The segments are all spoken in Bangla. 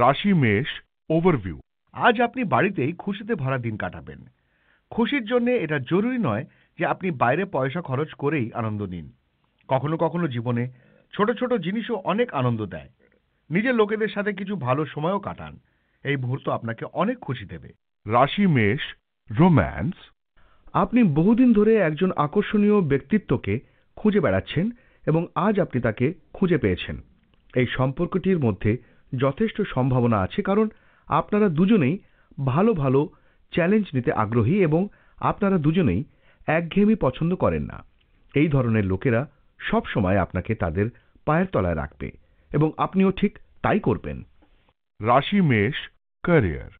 রাশি মেষ ওভারভিউ আজ আপনি বাড়িতেই খুশিতে ভরা দিন কাটাবেন খুশির জন্য এটা জরুরি নয় যে আপনি বাইরে পয়সা খরচ করেই আনন্দ নিন কখনো কখনো জীবনে ছোট ছোট জিনিসও অনেক আনন্দ দেয় নিজের লোকেদের সাথে কিছু ভালো সময়ও কাটান এই মুহূর্ত আপনাকে অনেক খুশি দেবে রাশি মেষ রোম্যান্স আপনি বহুদিন ধরে একজন আকর্ষণীয় ব্যক্তিত্বকে খুঁজে বেড়াচ্ছেন এবং আজ আপনি তাকে খুঁজে পেয়েছেন এই সম্পর্কটির মধ্যে যথেষ্ট সম্ভাবনা আছে কারণ আপনারা দুজনেই ভালো ভালো চ্যালেঞ্জ নিতে আগ্রহী এবং আপনারা দুজনেই একঘেয়েমি পছন্দ করেন না এই ধরনের লোকেরা সব সময় আপনাকে তাদের পায়ের তলায় রাখবে এবং আপনিও ঠিক তাই করবেন রাশি মেষ ক্যারিয়ার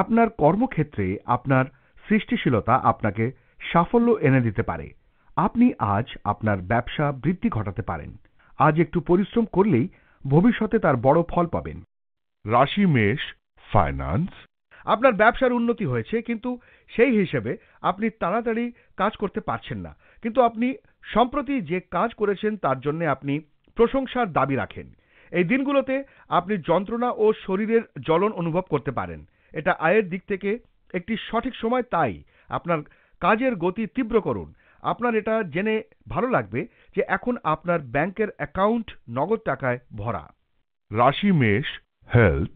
আপনার কর্মক্ষেত্রে আপনার সৃষ্টিশীলতা আপনাকে সাফল্য এনে দিতে পারে আপনি আজ আপনার ব্যবসা বৃদ্ধি ঘটাতে পারেন আজ একটু পরিশ্রম করলেই ভবিষ্যতে তার বড় ফল পাবেন রাশি মেষ ফাইন্যান্স আপনার ব্যবসার উন্নতি হয়েছে কিন্তু সেই হিসেবে আপনি তাড়াতাড়ি কাজ করতে পারছেন না কিন্তু আপনি সম্প্রতি যে কাজ করেছেন তার জন্য আপনি প্রশংসার দাবি রাখেন এই দিনগুলোতে আপনি যন্ত্রণা ও শরীরের জ্বলন অনুভব করতে পারেন এটা আয়ের দিক থেকে একটি সঠিক সময় তাই আপনার কাজের গতি তীব্র করুন আপনার এটা জেনে ভালো লাগবে যে এখন আপনার ব্যাংকের অ্যাকাউন্ট নগদ টাকায় ভরা রাশি মেষ হেলথ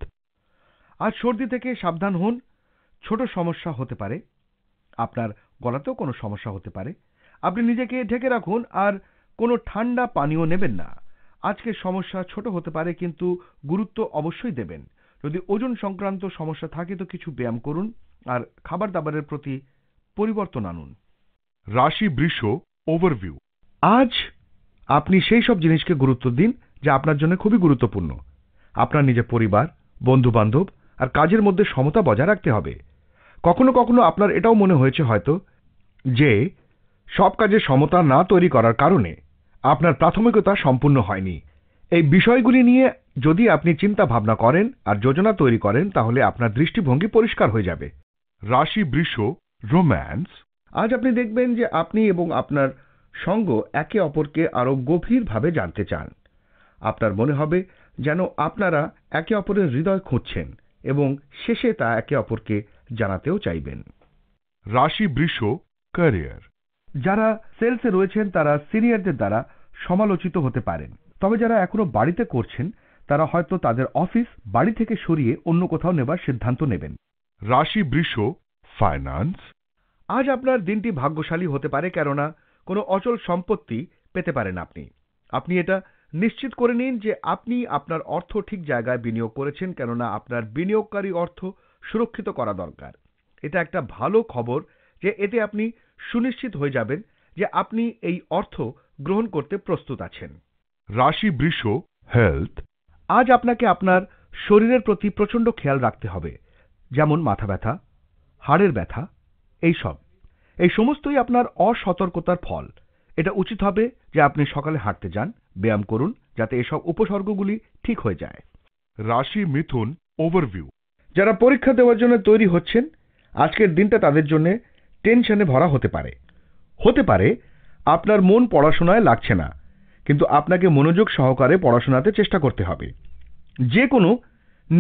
আজ সর্দি থেকে সাবধান হন ছোট সমস্যা হতে পারে আপনার গলাতেও কোনো সমস্যা হতে পারে আপনি নিজেকে ঢেকে রাখুন আর কোনো ঠান্ডা পানীয় নেবেন না আজকের সমস্যা ছোট হতে পারে কিন্তু গুরুত্ব অবশ্যই দেবেন যদি ওজন সংক্রান্ত সমস্যা থাকে তো কিছু ব্যায়াম করুন আর খাবার দাবারের প্রতি পরিবর্তন আনুন রাশি বৃষ ওভারভিউ আজ আপনি সেই সব জিনিসকে গুরুত্ব দিন যা আপনার জন্য খুবই গুরুত্বপূর্ণ আপনার নিজের পরিবার বন্ধু বান্ধব আর কাজের মধ্যে সমতা বজায় রাখতে হবে কখনো কখনো আপনার এটাও মনে হয়েছে হয়তো যে সব কাজে সমতা না তৈরি করার কারণে আপনার প্রাথমিকতা সম্পূর্ণ হয়নি এই বিষয়গুলি নিয়ে যদি আপনি চিন্তা ভাবনা করেন আর যোজনা তৈরি করেন তাহলে আপনার দৃষ্টিভঙ্গি পরিষ্কার হয়ে যাবে রাশি বৃষ রোম্যান্স আজ আপনি দেখবেন যে আপনি এবং আপনার সঙ্গ একে অপরকে আরও গভীরভাবে জানতে চান আপনার মনে হবে যেন আপনারা একে অপরের হৃদয় খুঁজছেন এবং শেষে তা একে অপরকে জানাতেও চাইবেন রাশি বৃষ ক্যারিয়ার যারা সেলসে রয়েছেন তারা সিনিয়রদের দ্বারা সমালোচিত হতে পারেন তবে যারা এখনও বাড়িতে করছেন তারা হয়তো তাদের অফিস বাড়ি থেকে সরিয়ে অন্য কোথাও নেবার সিদ্ধান্ত নেবেন রাশি বৃষ ফাইন্যান্স আজ আপনার দিনটি ভাগ্যশালী হতে পারে কেননা কোনো অচল সম্পত্তি পেতে পারেন আপনি আপনি এটা নিশ্চিত করে নিন যে আপনি আপনার অর্থ ঠিক জায়গায় বিনিয়োগ করেছেন কেননা আপনার বিনিয়োগকারী অর্থ সুরক্ষিত করা দরকার এটা একটা ভালো খবর যে এতে আপনি সুনিশ্চিত হয়ে যাবেন যে আপনি এই অর্থ গ্রহণ করতে প্রস্তুত আছেন রাশি বৃষ হেলথ আজ আপনাকে আপনার শরীরের প্রতি প্রচণ্ড খেয়াল রাখতে হবে যেমন মাথা ব্যথা হাড়ের ব্যথা এইসব এই সমস্তই আপনার অসতর্কতার ফল এটা উচিত হবে যে আপনি সকালে হাঁটতে যান ব্যায়াম করুন যাতে এসব উপসর্গগুলি ঠিক হয়ে যায় রাশি মিথুন ওভারভিউ যারা পরীক্ষা দেওয়ার জন্য তৈরি হচ্ছেন আজকের দিনটা তাদের জন্য টেনশনে ভরা হতে পারে হতে পারে আপনার মন পড়াশোনায় লাগছে না কিন্তু আপনাকে মনোযোগ সহকারে পড়াশোনাতে চেষ্টা করতে হবে যে কোনো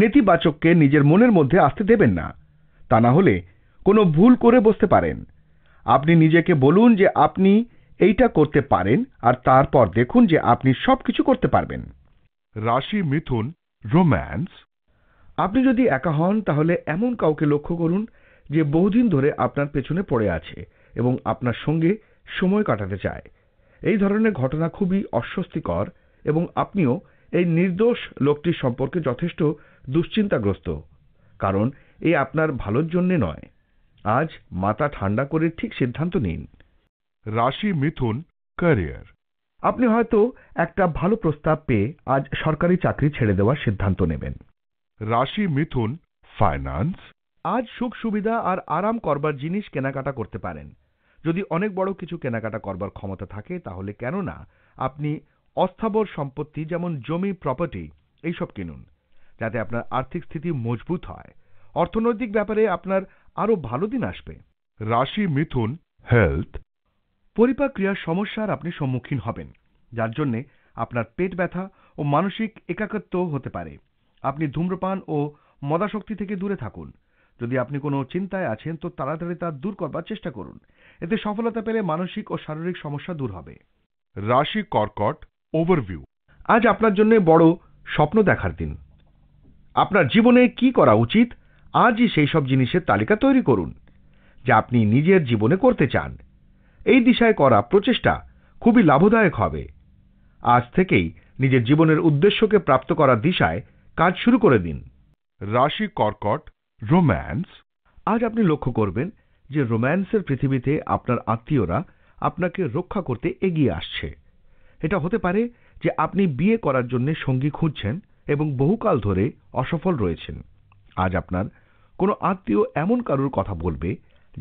নেতিবাচককে নিজের মনের মধ্যে আসতে দেবেন না তা না হলে কোনো ভুল করে বসতে পারেন আপনি নিজেকে বলুন যে আপনি এইটা করতে পারেন আর তারপর দেখুন যে আপনি সব কিছু করতে পারবেন রাশি মিথুন রোম্যান্স আপনি যদি একা হন তাহলে এমন কাউকে লক্ষ্য করুন যে বহুদিন ধরে আপনার পেছনে পড়ে আছে এবং আপনার সঙ্গে সময় কাটাতে চায় এই ধরনের ঘটনা খুবই অস্বস্তিকর এবং আপনিও এই নির্দোষ লোকটির সম্পর্কে যথেষ্ট দুশ্চিন্তাগ্রস্ত কারণ এই আপনার ভালোর জন্যে নয় আজ মাথা ঠান্ডা করে ঠিক সিদ্ধান্ত নিন রাশি মিথুন ক্যারিয়ার আপনি হয়তো একটা ভালো প্রস্তাব পেয়ে আজ সরকারি চাকরি ছেড়ে দেওয়ার সিদ্ধান্ত নেবেন রাশি মিথুন ফাইন্যান্স আজ সুখ সুবিধা আর আরাম করবার জিনিস কেনাকাটা করতে পারেন যদি অনেক বড় কিছু কেনাকাটা করবার ক্ষমতা থাকে তাহলে কেননা আপনি অস্থাবর সম্পত্তি যেমন জমি প্রপার্টি এইসব কিনুন যাতে আপনার আর্থিক স্থিতি মজবুত হয় অর্থনৈতিক ব্যাপারে আপনার আরও ভালো দিন আসবে রাশি মিথুন হেলথ পরিপাক ক্রিয়ার সমস্যার আপনি সম্মুখীন হবেন যার জন্যে আপনার পেট ব্যথা ও মানসিক একাকত্ব হতে পারে আপনি ধূম্রপান ও মদাশক্তি থেকে দূরে থাকুন যদি আপনি কোনো চিন্তায় আছেন তো তাড়াতাড়ি তা দূর করবার চেষ্টা করুন এতে সফলতা পেলে মানসিক ও শারীরিক সমস্যা দূর হবে রাশি কর্কট ওভারভিউ আজ আপনার জন্য বড় স্বপ্ন দেখার দিন আপনার জীবনে কি করা উচিত আজই সেই সব জিনিসের তালিকা তৈরি করুন যা আপনি নিজের জীবনে করতে চান এই দিশায় করা প্রচেষ্টা খুবই লাভদায়ক হবে আজ থেকেই নিজের জীবনের উদ্দেশ্যকে প্রাপ্ত করার দিশায় কাজ শুরু করে দিন রাশি কর্কট রোম্যান্স আজ আপনি লক্ষ্য করবেন যে রোম্যান্সের পৃথিবীতে আপনার আত্মীয়রা আপনাকে রক্ষা করতে এগিয়ে আসছে এটা হতে পারে যে আপনি বিয়ে করার জন্য সঙ্গী খুঁজছেন এবং বহুকাল ধরে অসফল রয়েছেন আজ আপনার কোনো আত্মীয় এমন কারোর কথা বলবে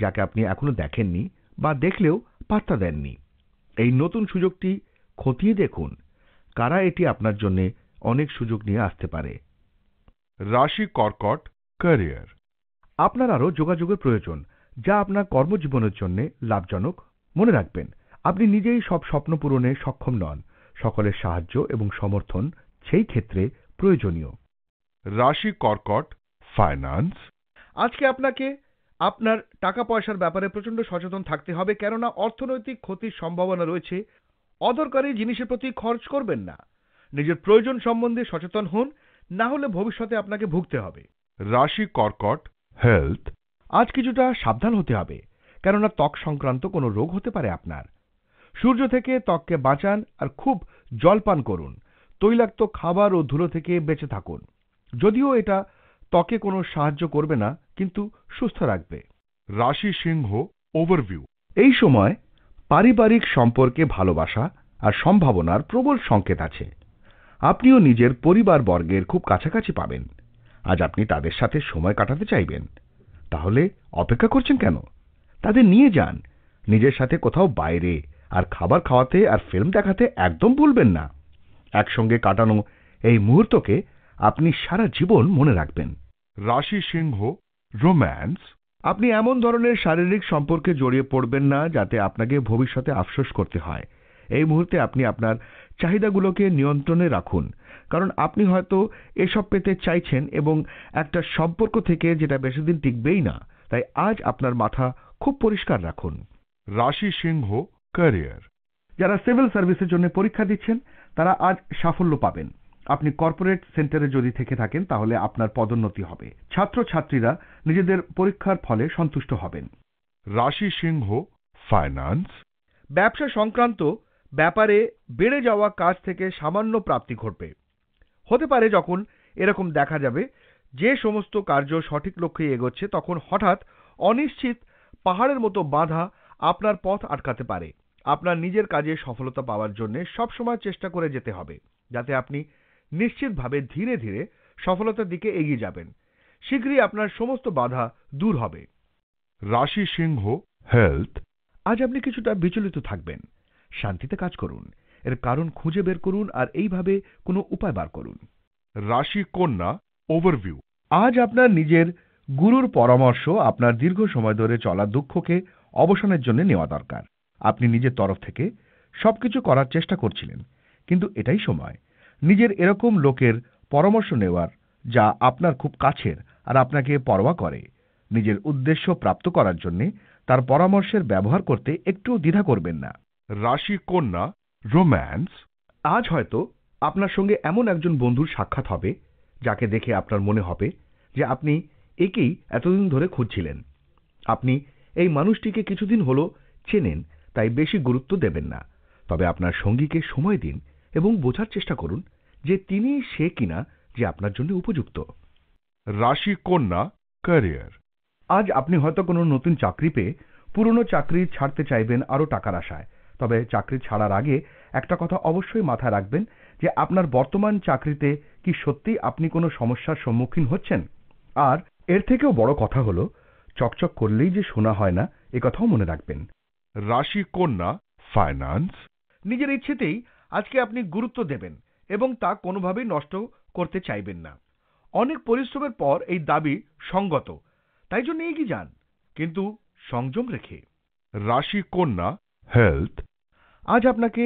যাকে আপনি এখনো দেখেননি বা দেখলেও পাত্তা দেননি এই নতুন সুযোগটি খতিয়ে দেখুন কারা এটি আপনার জন্য অনেক সুযোগ নিয়ে আসতে পারে রাশি কর্কট ক্যারিয়ার আপনার আরও যোগাযোগের প্রয়োজন যা আপনার কর্মজীবনের জন্য লাভজনক মনে রাখবেন আপনি নিজেই সব স্বপ্ন পূরণে সক্ষম নন সকলের সাহায্য এবং সমর্থন সেই ক্ষেত্রে প্রয়োজনীয় রাশি কর্কট ফাইন্যান্স আজকে আপনাকে আপনার টাকা পয়সার ব্যাপারে প্রচণ্ড সচেতন থাকতে হবে কেননা অর্থনৈতিক ক্ষতির সম্ভাবনা রয়েছে অদরকারি জিনিসের প্রতি খরচ করবেন না নিজের প্রয়োজন সম্বন্ধে সচেতন হন না হলে ভবিষ্যতে আপনাকে ভুগতে হবে রাশি কর্কট হেলথ আজ কিছুটা সাবধান হতে হবে কেননা ত্বক সংক্রান্ত কোনো রোগ হতে পারে আপনার সূর্য থেকে ত্বককে বাঁচান আর খুব জলপান করুন তৈলাক্ত খাবার ও ধুলো থেকে বেঁচে থাকুন যদিও এটা ত্বকে কোনো সাহায্য করবে না কিন্তু সুস্থ রাখবে রাশি সিংহ ওভারভিউ এই সময় পারিবারিক সম্পর্কে ভালোবাসা আর সম্ভাবনার প্রবল সংকেত আছে আপনিও নিজের পরিবার বর্গের খুব কাছাকাছি পাবেন আজ আপনি তাদের সাথে সময় কাটাতে চাইবেন তাহলে অপেক্ষা করছেন কেন তাদের নিয়ে যান নিজের সাথে কোথাও বাইরে আর খাবার খাওয়াতে আর ফিল্ম দেখাতে একদম ভুলবেন না একসঙ্গে কাটানো এই মুহূর্তকে আপনি সারা জীবন মনে রাখবেন রাশি সিংহ রোম্যান্স আপনি এমন ধরনের শারীরিক সম্পর্কে জড়িয়ে পড়বেন না যাতে আপনাকে ভবিষ্যতে আফসোস করতে হয় এই মুহূর্তে আপনি আপনার চাহিদাগুলোকে নিয়ন্ত্রণে রাখুন কারণ আপনি হয়তো এসব পেতে চাইছেন এবং একটা সম্পর্ক থেকে যেটা বেশি দিন টিকবেই না তাই আজ আপনার মাথা খুব পরিষ্কার রাখুন রাশি সিংহ ক্যারিয়ার যারা সিভিল সার্ভিসের জন্য পরীক্ষা দিচ্ছেন তারা আজ সাফল্য পাবেন আপনি কর্পোরেট সেন্টারে যদি থেকে থাকেন তাহলে আপনার পদোন্নতি হবে ছাত্রছাত্রীরা নিজেদের পরীক্ষার ফলে সন্তুষ্ট হবেন রাশি সিংহ ফাইন্যান্স ব্যবসা সংক্রান্ত ব্যাপারে বেড়ে যাওয়া কাজ থেকে সামান্য প্রাপ্তি ঘটবে হতে পারে যখন এরকম দেখা যাবে যে সমস্ত কার্য সঠিক লক্ষ্যে এগোচ্ছে তখন হঠাৎ অনিশ্চিত পাহাড়ের মতো বাধা আপনার পথ আটকাতে পারে আপনার নিজের কাজে সফলতা পাওয়ার জন্য সবসময় চেষ্টা করে যেতে হবে যাতে আপনি নিশ্চিতভাবে ধীরে ধীরে সফলতার দিকে এগিয়ে যাবেন শীঘ্রই আপনার সমস্ত বাধা দূর হবে রাশি সিংহ হেলথ আজ আপনি কিছুটা বিচলিত থাকবেন শান্তিতে কাজ করুন এর কারণ খুঁজে বের করুন আর এইভাবে কোনো উপায় বার করুন রাশি কন্যা ওভারভিউ আজ আপনার নিজের গুরুর পরামর্শ আপনার দীর্ঘ সময় ধরে চলা দুঃখকে অবসানের জন্য নেওয়া দরকার আপনি নিজের তরফ থেকে সবকিছু করার চেষ্টা করছিলেন কিন্তু এটাই সময় নিজের এরকম লোকের পরামর্শ নেওয়ার যা আপনার খুব কাছের আর আপনাকে পরোয়া করে নিজের উদ্দেশ্য প্রাপ্ত করার জন্য তার পরামর্শের ব্যবহার করতে একটুও দ্বিধা করবেন না রাশি কন্যা রোম্যান্স আজ হয়তো আপনার সঙ্গে এমন একজন বন্ধুর সাক্ষাৎ হবে যাকে দেখে আপনার মনে হবে যে আপনি একেই এতদিন ধরে খুঁজছিলেন আপনি এই মানুষটিকে কিছুদিন হল চেনেন তাই বেশি গুরুত্ব দেবেন না তবে আপনার সঙ্গীকে সময় দিন এবং বোঝার চেষ্টা করুন যে তিনি সে কিনা যে আপনার জন্য উপযুক্ত রাশি কন্যা ক্যারিয়ার আজ আপনি হয়তো কোনো নতুন চাকরি পেয়ে পুরনো চাকরি ছাড়তে চাইবেন আরও টাকার আশায় তবে চাকরি ছাড়ার আগে একটা কথা অবশ্যই মাথায় রাখবেন যে আপনার বর্তমান চাকরিতে কি সত্যি আপনি কোনো সমস্যার সম্মুখীন হচ্ছেন আর এর থেকেও বড় কথা হলো চকচক করলেই যে শোনা হয় না একথাও মনে রাখবেন রাশি কন্যা ফাইন্যান্স নিজের ইচ্ছেতেই আজকে আপনি গুরুত্ব দেবেন এবং তা কোনোভাবেই নষ্ট করতে চাইবেন না অনেক পরিশ্রমের পর এই দাবি সঙ্গত তাই জন্য এগিয়ে যান কিন্তু সংযম রেখে রাশি কন্যা হেলথ আজ আপনাকে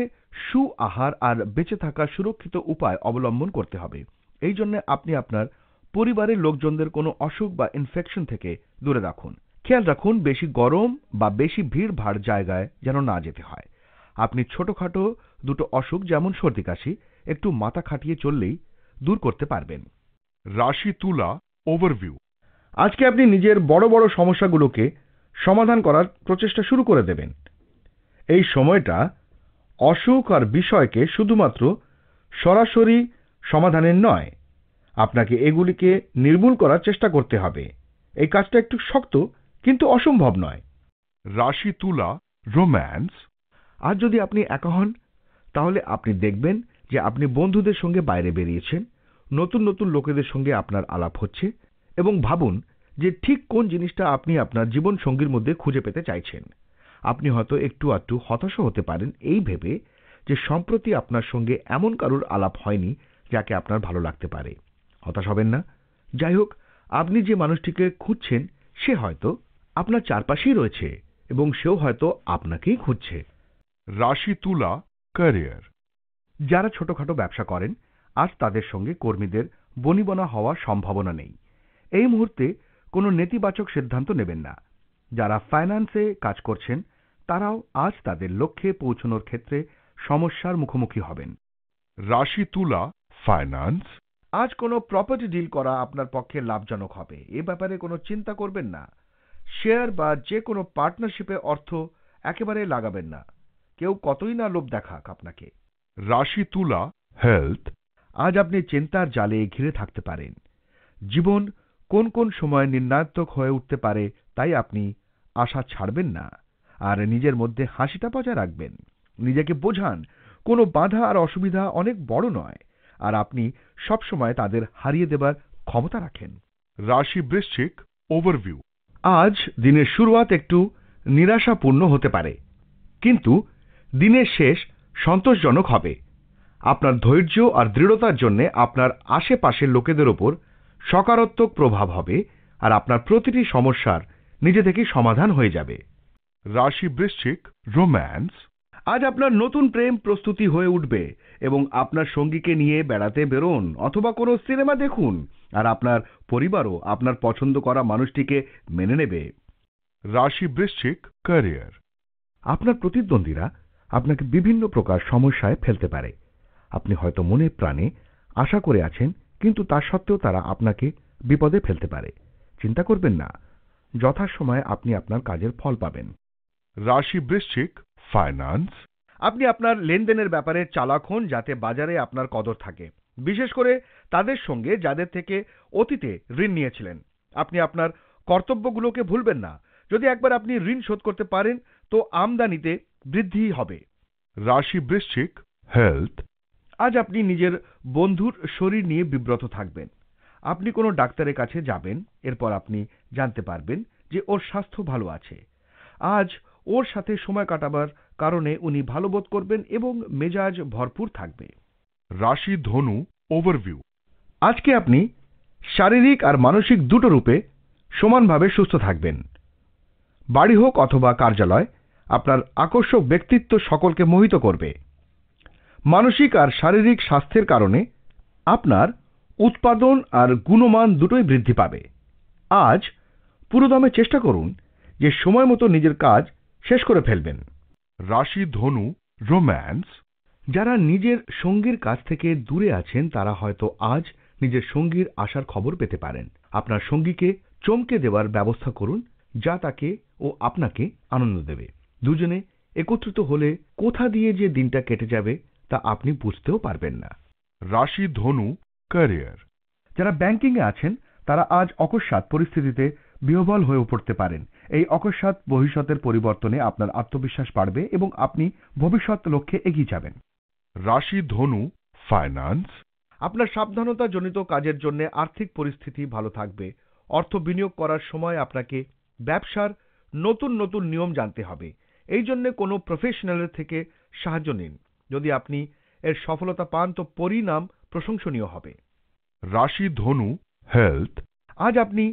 সু আহার আর বেঁচে থাকার সুরক্ষিত উপায় অবলম্বন করতে হবে এই জন্য আপনি আপনার পরিবারের লোকজনদের কোনো অসুখ বা ইনফেকশন থেকে দূরে রাখুন খেয়াল রাখুন বেশি গরম বা বেশি ভিড় ভাড় জায়গায় যেন না যেতে হয় আপনি ছোটখাটো দুটো অসুখ যেমন সর্দি কাশি একটু মাথা খাটিয়ে চললেই দূর করতে পারবেন রাশি তুলা ওভারভিউ আজকে আপনি নিজের বড় বড় সমস্যাগুলোকে সমাধান করার প্রচেষ্টা শুরু করে দেবেন এই সময়টা অসুখ আর বিষয়কে শুধুমাত্র সরাসরি সমাধানের নয় আপনাকে এগুলিকে নির্মূল করার চেষ্টা করতে হবে এই কাজটা একটু শক্ত কিন্তু অসম্ভব নয় রাশি তুলা রোম্যান্স আর যদি আপনি একা হন তাহলে আপনি দেখবেন যে আপনি বন্ধুদের সঙ্গে বাইরে বেরিয়েছেন নতুন নতুন লোকেদের সঙ্গে আপনার আলাপ হচ্ছে এবং ভাবুন যে ঠিক কোন জিনিসটা আপনি আপনার জীবন সঙ্গীর মধ্যে খুঁজে পেতে চাইছেন আপনি হয়তো একটু আধটু হতাশও হতে পারেন এই ভেবে যে সম্প্রতি আপনার সঙ্গে এমন কারুর আলাপ হয়নি যাকে আপনার ভালো লাগতে পারে হতাশ হবেন না যাই হোক আপনি যে মানুষটিকে খুঁজছেন সে হয়তো আপনার চারপাশেই রয়েছে এবং সেও হয়তো আপনাকেই খুঁজছে রাশি তুলা ক্যারিয়ার যারা ছোটখাটো ব্যবসা করেন আজ তাদের সঙ্গে কর্মীদের বনিবনা হওয়ার সম্ভাবনা নেই এই মুহূর্তে কোনো নেতিবাচক সিদ্ধান্ত নেবেন না যারা ফাইন্যান্সে কাজ করছেন তারাও আজ তাদের লক্ষ্যে পৌঁছনোর ক্ষেত্রে সমস্যার মুখোমুখি হবেন রাশি তুলা ফাইন্যান্স আজ কোনো প্রপার্টি ডিল করা আপনার পক্ষে লাভজনক হবে এ ব্যাপারে কোনো চিন্তা করবেন না শেয়ার বা যে কোনো পার্টনারশিপে অর্থ একেবারে লাগাবেন না কেউ কতই না লোভ দেখাক আপনাকে রাশি তুলা হেলথ আজ আপনি চিন্তার জালে ঘিরে থাকতে পারেন জীবন কোন কোন সময় নির্ণায়ক হয়ে উঠতে পারে তাই আপনি আশা ছাড়বেন না আর নিজের মধ্যে হাসিটা বজায় রাখবেন নিজেকে বোঝান কোনো বাধা আর অসুবিধা অনেক বড় নয় আর আপনি সবসময় তাদের হারিয়ে দেবার ক্ষমতা রাখেন রাশি বৃশ্চিক ওভারভিউ আজ দিনের শুরুয়াত একটু নিরাশাপূর্ণ হতে পারে কিন্তু দিনের শেষ সন্তোষজনক হবে আপনার ধৈর্য আর দৃঢ়তার জন্য আপনার আশেপাশের লোকেদের ওপর সকারাত্মক প্রভাব হবে আর আপনার প্রতিটি সমস্যার নিজে থেকে সমাধান হয়ে যাবে রাশি বৃশ্চিক রোম্যান্স আজ আপনার নতুন প্রেম প্রস্তুতি হয়ে উঠবে এবং আপনার সঙ্গীকে নিয়ে বেড়াতে বেরোন অথবা কোনো সিনেমা দেখুন আর আপনার পরিবারও আপনার পছন্দ করা মানুষটিকে মেনে নেবে রাশি বৃশ্চিক ক্যারিয়ার আপনার প্রতিদ্বন্দ্বীরা আপনাকে বিভিন্ন প্রকার সমস্যায় ফেলতে পারে আপনি হয়তো মনে প্রাণে আশা করে আছেন কিন্তু তা সত্ত্বেও তারা আপনাকে বিপদে ফেলতে পারে চিন্তা করবেন না যথাসময়ে আপনি আপনার কাজের ফল পাবেন রাশি বৃশ্চিক ফাইন্যান্স আপনি আপনার লেনদেনের ব্যাপারে চালাক হন যাতে বাজারে আপনার কদর থাকে বিশেষ করে তাদের সঙ্গে যাদের থেকে অতীতে ঋণ নিয়েছিলেন আপনি আপনার কর্তব্যগুলোকে ভুলবেন না যদি একবার আপনি ঋণ শোধ করতে পারেন তো আমদানিতে বৃদ্ধি হবে রাশি বৃশ্চিক হেলথ আজ আপনি নিজের বন্ধুর শরীর নিয়ে বিব্রত থাকবেন আপনি কোনো ডাক্তারের কাছে যাবেন এরপর আপনি জানতে পারবেন যে ওর স্বাস্থ্য ভালো আছে আজ ওর সাথে সময় কাটাবার কারণে উনি ভালো বোধ করবেন এবং মেজাজ ভরপুর থাকবে রাশি ধনু ওভারভিউ আজকে আপনি শারীরিক আর মানসিক দুটো রূপে সমানভাবে সুস্থ থাকবেন বাড়ি হোক অথবা কার্যালয় আপনার আকর্ষক ব্যক্তিত্ব সকলকে মোহিত করবে মানসিক আর শারীরিক স্বাস্থ্যের কারণে আপনার উৎপাদন আর গুণমান দুটোই বৃদ্ধি পাবে আজ পুরোদমে চেষ্টা করুন যে সময় মতো নিজের কাজ শেষ করে ফেলবেন রাশি ধনু রোম্যান্স যারা নিজের সঙ্গীর কাছ থেকে দূরে আছেন তারা হয়তো আজ নিজের সঙ্গীর আসার খবর পেতে পারেন আপনার সঙ্গীকে চমকে দেওয়ার ব্যবস্থা করুন যা তাকে ও আপনাকে আনন্দ দেবে দুজনে একত্রিত হলে কোথা দিয়ে যে দিনটা কেটে যাবে তা আপনি বুঝতেও পারবেন না রাশি ধনু ক্যারিয়ার যারা ব্যাংকিংয়ে আছেন তারা আজ অকস্মাত পরিস্থিতিতে বিহবল হয়ে পড়তে পারেন এই অকস্মাত ভবিষ্যতের পরিবর্তনে আপনার আত্মবিশ্বাস বাড়বে এবং আপনি ভবিষ্যৎ লক্ষ্যে এগিয়ে যাবেন রাশি ধনু ফাইন্যান্স আপনার সাবধানতা জনিত কাজের জন্য আর্থিক পরিস্থিতি ভালো থাকবে অর্থ বিনিয়োগ করার সময় আপনাকে ব্যবসার নতুন নতুন নিয়ম জানতে হবে এই জন্যে কোনো প্রফেশনালের থেকে সাহায্য নিন যদি আপনি এর সফলতা পান তো পরিণাম প্রশংসনীয় হবে রাশি ধনু হেলথ আজ আপনি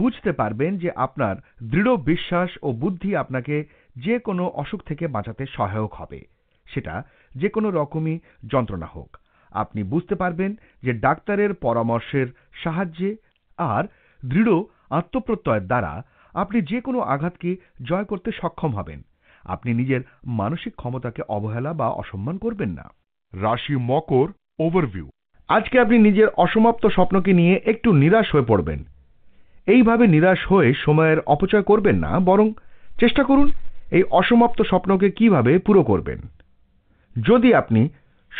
বুঝতে পারবেন যে আপনার দৃঢ় বিশ্বাস ও বুদ্ধি আপনাকে যে কোনো অসুখ থেকে বাঁচাতে সহায়ক হবে সেটা যে কোনো রকমই যন্ত্রণা হোক আপনি বুঝতে পারবেন যে ডাক্তারের পরামর্শের সাহায্যে আর দৃঢ় আত্মপ্রত্যয়ের দ্বারা আপনি যে কোনো আঘাতকে জয় করতে সক্ষম হবেন আপনি নিজের মানসিক ক্ষমতাকে অবহেলা বা অসম্মান করবেন না রাশি মকর ওভারভিউ আজকে আপনি নিজের অসমাপ্ত স্বপ্নকে নিয়ে একটু নিরাশ হয়ে পড়বেন এইভাবে নিরাশ হয়ে সময়ের অপচয় করবেন না বরং চেষ্টা করুন এই অসমাপ্ত স্বপ্নকে কিভাবে পুরো করবেন যদি আপনি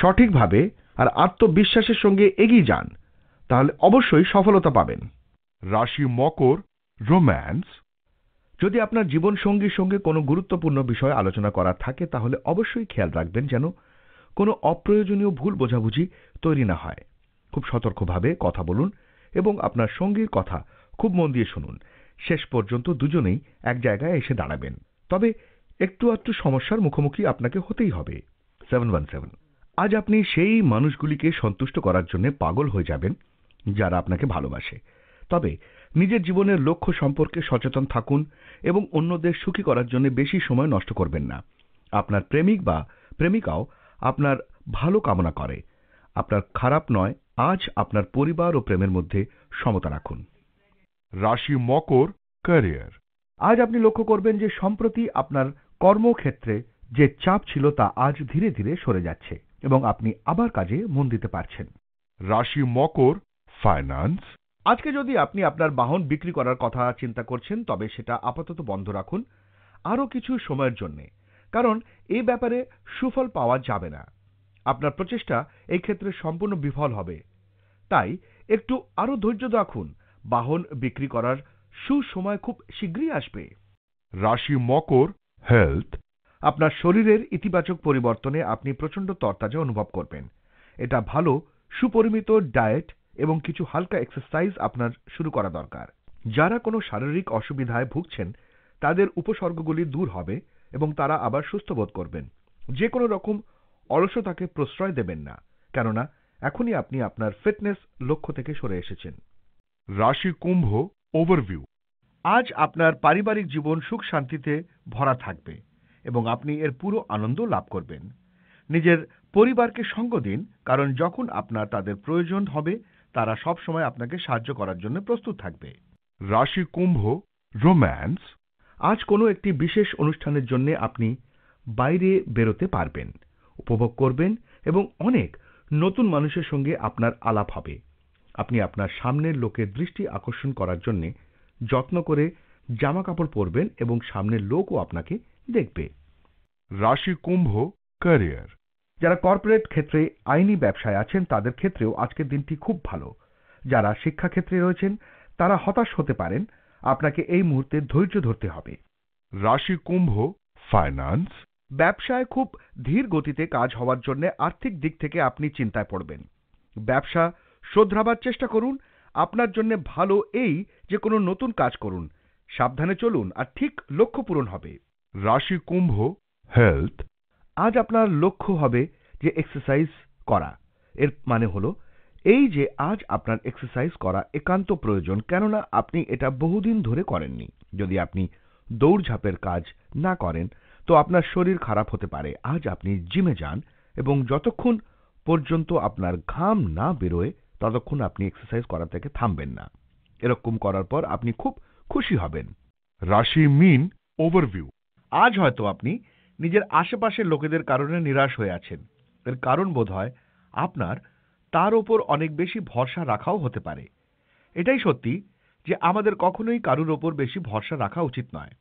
সঠিকভাবে আর আত্মবিশ্বাসের সঙ্গে এগিয়ে যান তাহলে অবশ্যই সফলতা পাবেন রাশি মকর রোম্যান্স যদি আপনার জীবনসঙ্গীর সঙ্গে কোনো গুরুত্বপূর্ণ বিষয় আলোচনা করা থাকে তাহলে অবশ্যই খেয়াল রাখবেন যেন কোনো অপ্রয়োজনীয় ভুল বোঝাবুঝি তৈরি না হয় খুব সতর্কভাবে কথা বলুন এবং আপনার সঙ্গীর কথা খুব মন দিয়ে শুনুন শেষ পর্যন্ত দুজনেই এক জায়গায় এসে দাঁড়াবেন তবে একটু আধটু সমস্যার মুখোমুখি আপনাকে হতেই হবে সেভেন ওয়ান সেভেন আজ আপনি সেই মানুষগুলিকে সন্তুষ্ট করার জন্য পাগল হয়ে যাবেন যারা আপনাকে ভালোবাসে তবে নিজের জীবনের লক্ষ্য সম্পর্কে সচেতন থাকুন এবং অন্যদের সুখী করার জন্য বেশি সময় নষ্ট করবেন না আপনার প্রেমিক বা প্রেমিকাও আপনার ভালো কামনা করে আপনার খারাপ নয় আজ আপনার পরিবার ও প্রেমের মধ্যে সমতা রাখুন রাশি মকর ক্যারিয়ার আজ আপনি লক্ষ্য করবেন যে সম্প্রতি আপনার কর্মক্ষেত্রে যে চাপ ছিল তা আজ ধীরে ধীরে সরে যাচ্ছে এবং আপনি আবার কাজে মন দিতে পারছেন রাশি মকর ফাইন্যান্স আজকে যদি আপনি আপনার বাহন বিক্রি করার কথা চিন্তা করছেন তবে সেটা আপাতত বন্ধ রাখুন আরও কিছু সময়ের জন্য কারণ এই ব্যাপারে সুফল পাওয়া যাবে না আপনার প্রচেষ্টা এই ক্ষেত্রে সম্পূর্ণ বিফল হবে তাই একটু আরও ধৈর্য রাখুন বাহন বিক্রি করার সুসময় খুব শীঘ্রই আসবে রাশি মকর হেলথ আপনার শরীরের ইতিবাচক পরিবর্তনে আপনি প্রচণ্ড তরতাজা অনুভব করবেন এটা ভালো সুপরিমিত ডায়েট এবং কিছু হালকা এক্সারসাইজ আপনার শুরু করা দরকার যারা কোনো শারীরিক অসুবিধায় ভুগছেন তাদের উপসর্গগুলি দূর হবে এবং তারা আবার সুস্থ বোধ করবেন যে কোনো রকম অলসতাকে প্রশ্রয় দেবেন না কেননা এখনই আপনি আপনার ফিটনেস লক্ষ্য থেকে সরে এসেছেন রাশি কুম্ভ ওভারভিউ আজ আপনার পারিবারিক জীবন সুখ শান্তিতে ভরা থাকবে এবং আপনি এর পুরো আনন্দ লাভ করবেন নিজের পরিবারকে সঙ্গ দিন কারণ যখন আপনার তাদের প্রয়োজন হবে তারা সবসময় আপনাকে সাহায্য করার জন্য প্রস্তুত থাকবে রাশি কুম্ভ রোম্যান্স আজ কোনো একটি বিশেষ অনুষ্ঠানের জন্য আপনি বাইরে বেরোতে পারবেন উপভোগ করবেন এবং অনেক নতুন মানুষের সঙ্গে আপনার আলাপ হবে আপনি আপনার সামনের লোকের দৃষ্টি আকর্ষণ করার জন্য যত্ন করে জামা কাপড় পরবেন এবং সামনের লোকও আপনাকে দেখবে রাশি কুম্ভ ক্যারিয়ার যারা কর্পোরেট ক্ষেত্রে আইনি ব্যবসায় আছেন তাদের ক্ষেত্রেও আজকের দিনটি খুব ভালো যারা শিক্ষাক্ষেত্রে রয়েছেন তারা হতাশ হতে পারেন আপনাকে এই মুহূর্তে ধৈর্য ধরতে হবে রাশি কুম্ভ ফাইন্যান্স ব্যবসায় খুব ধীর গতিতে কাজ হওয়ার জন্য আর্থিক দিক থেকে আপনি চিন্তায় পড়বেন ব্যবসা শোধরাবার চেষ্টা করুন আপনার জন্য ভালো এই যে কোনো নতুন কাজ করুন সাবধানে চলুন আর ঠিক লক্ষ্য পূরণ হবে রাশি কুম্ভ হেলথ আজ আপনার লক্ষ্য হবে যে এক্সারসাইজ করা এর মানে হলো এই যে আজ আপনার এক্সারসাইজ করা একান্ত প্রয়োজন কেননা আপনি এটা বহুদিন ধরে করেননি যদি আপনি দৌড়ঝাঁপের কাজ না করেন তো আপনার শরীর খারাপ হতে পারে আজ আপনি জিমে যান এবং যতক্ষণ পর্যন্ত আপনার ঘাম না বেরোয় ততক্ষণ আপনি এক্সারসাইজ করা থেকে থামবেন না এরকম করার পর আপনি খুব খুশি হবেন রাশি মিন ওভারভিউ আজ হয়তো আপনি নিজের আশেপাশের লোকেদের কারণে নিরাশ হয়ে আছেন এর কারণ বোধ হয় আপনার তার ওপর অনেক বেশি ভরসা রাখাও হতে পারে এটাই সত্যি যে আমাদের কখনোই কারুর ওপর বেশি ভরসা রাখা উচিত নয়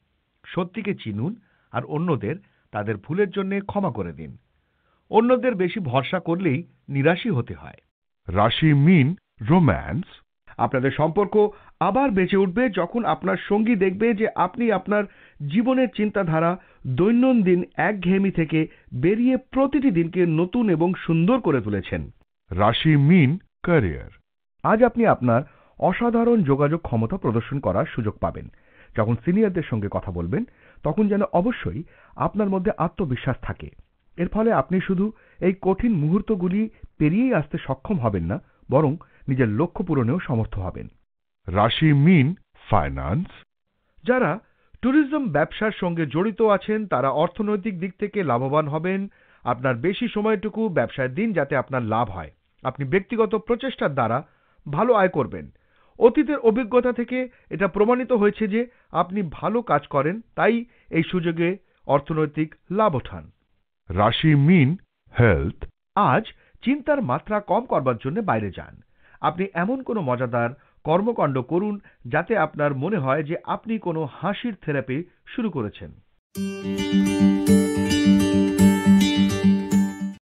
সত্যিকে চিনুন আর অন্যদের তাদের ভুলের জন্য ক্ষমা করে দিন অন্যদের বেশি ভরসা করলেই নিরাশই হতে হয় রাশি মিন রোম্যান্স আপনাদের সম্পর্ক আবার বেঁচে উঠবে যখন আপনার সঙ্গী দেখবে যে আপনি আপনার জীবনের চিন্তাধারা দৈনন্দিন একঘেয়েমি থেকে বেরিয়ে প্রতিটি দিনকে নতুন এবং সুন্দর করে তুলেছেন রাশি মিন ক্যারিয়ার আজ আপনি আপনার অসাধারণ যোগাযোগ ক্ষমতা প্রদর্শন করার সুযোগ পাবেন যখন সিনিয়রদের সঙ্গে কথা বলবেন তখন যেন অবশ্যই আপনার মধ্যে আত্মবিশ্বাস থাকে এর ফলে আপনি শুধু এই কঠিন মুহূর্তগুলি পেরিয়েই আসতে সক্ষম হবেন না বরং নিজের লক্ষ্য পূরণেও সমর্থ হবেন রাশি মিন ফাইন্যান্স যারা ট্যুরিজম ব্যবসার সঙ্গে জড়িত আছেন তারা অর্থনৈতিক দিক থেকে লাভবান হবেন আপনার বেশি সময়টুকু ব্যবসায় দিন যাতে আপনার লাভ হয় আপনি ব্যক্তিগত প্রচেষ্টার দ্বারা ভালো আয় করবেন অতীতের অভিজ্ঞতা থেকে এটা প্রমাণিত হয়েছে যে আপনি ভালো কাজ করেন তাই এই সুযোগে অর্থনৈতিক লাভ ওঠান রাশি মিন হেলথ আজ চিন্তার মাত্রা কম করবার জন্য বাইরে যান আপনি এমন কোনো মজাদার কর্মকাণ্ড করুন যাতে আপনার মনে হয় যে আপনি কোনো হাসির থেরাপি শুরু করেছেন